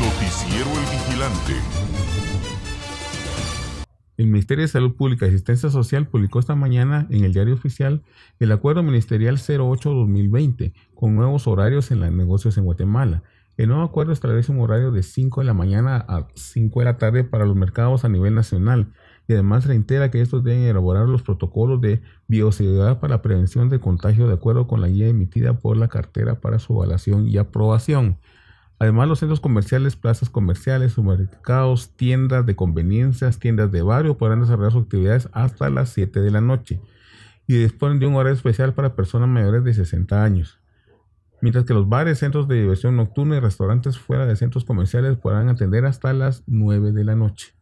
Noticiero El Vigilante. El Ministerio de Salud Pública y Asistencia Social publicó esta mañana en el diario oficial el Acuerdo Ministerial 08-2020 con nuevos horarios en los negocios en Guatemala. El nuevo acuerdo establece un horario de 5 de la mañana a 5 de la tarde para los mercados a nivel nacional y además reitera que estos deben elaborar los protocolos de bioseguridad para la prevención de contagio de acuerdo con la guía emitida por la cartera para su evaluación y aprobación. Además, los centros comerciales, plazas comerciales, supermercados, tiendas de conveniencias, tiendas de barrio podrán desarrollar sus actividades hasta las 7 de la noche y disponen de un horario especial para personas mayores de 60 años. Mientras que los bares, centros de diversión nocturna y restaurantes fuera de centros comerciales podrán atender hasta las 9 de la noche.